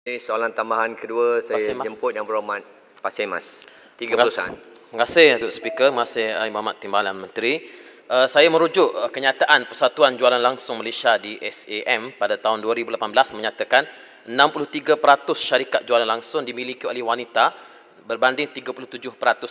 Jadi soalan tambahan kedua saya Pasir Mas. jemput yang berhormat Pasir Mas. Tiga terima kasih. saat. Terima kasih Tuan Speaker, masih Ali Muhammad Timbalan Menteri. Uh, saya merujuk uh, kenyataan Persatuan Jualan Langsung Malaysia di SAM pada tahun 2018 menyatakan 63% syarikat jualan langsung dimiliki oleh wanita berbanding 37%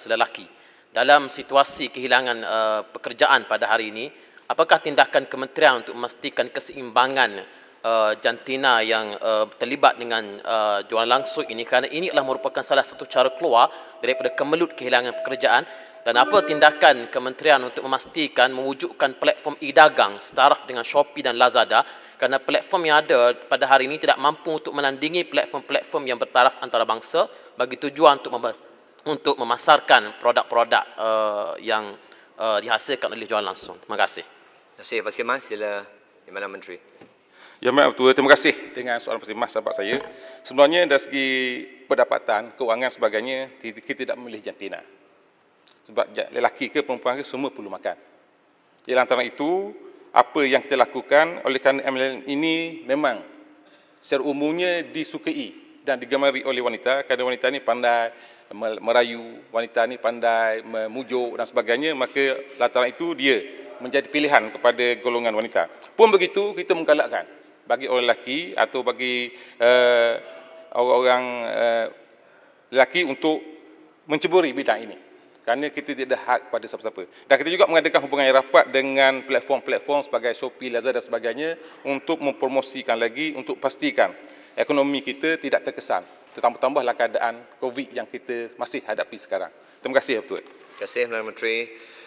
lelaki. Dalam situasi kehilangan uh, pekerjaan pada hari ini, apakah tindakan kementerian untuk memastikan keseimbangan Uh, jantina yang uh, terlibat dengan uh, jualan langsung ini kerana ini adalah merupakan salah satu cara keluar daripada kemelut kehilangan pekerjaan dan apa tindakan kementerian untuk memastikan mewujudkan platform e-dagang setaraf dengan Shopee dan Lazada kerana platform yang ada pada hari ini tidak mampu untuk menandingi platform-platform yang bertaraf antarabangsa bagi tujuan untuk membahas untuk memasarkan produk-produk uh, yang uh, dihasilkan oleh jualan langsung. Terima kasih. Terima kasih Pak Skirman, sila Yang Menteri. Ya Mak Tua, terima kasih dengan soalan persimah sahabat saya. Sebenarnya dari segi pendapatan, kewangan, sebagainya, kita tidak memilih jantina. Sebab lelaki ke perempuan ke semua perlu makan. Jadi lantaran itu, apa yang kita lakukan oleh kerana MLM ini memang secara umumnya disukai dan digemari oleh wanita kerana wanita ini pandai merayu, wanita ini pandai memujuk dan sebagainya, maka lantaran itu dia menjadi pilihan kepada golongan wanita. Pun begitu, kita menggalakkan bagi orang lelaki atau bagi eh, orang-orang uh, lelaki untuk menceburi bidang ini. Kerana kita tidak ada hak pada siapa-siapa. Dan kita juga mengadakan hubungan yang rapat dengan platform-platform sebagai Shopee, Lazada dan sebagainya untuk mempromosikan lagi, untuk pastikan ekonomi kita tidak terkesan. Tertambah-tambahlah keadaan COVID yang kita masih hadapi sekarang. Terima kasih, Tuan. Terima kasih, Tuan Menteri.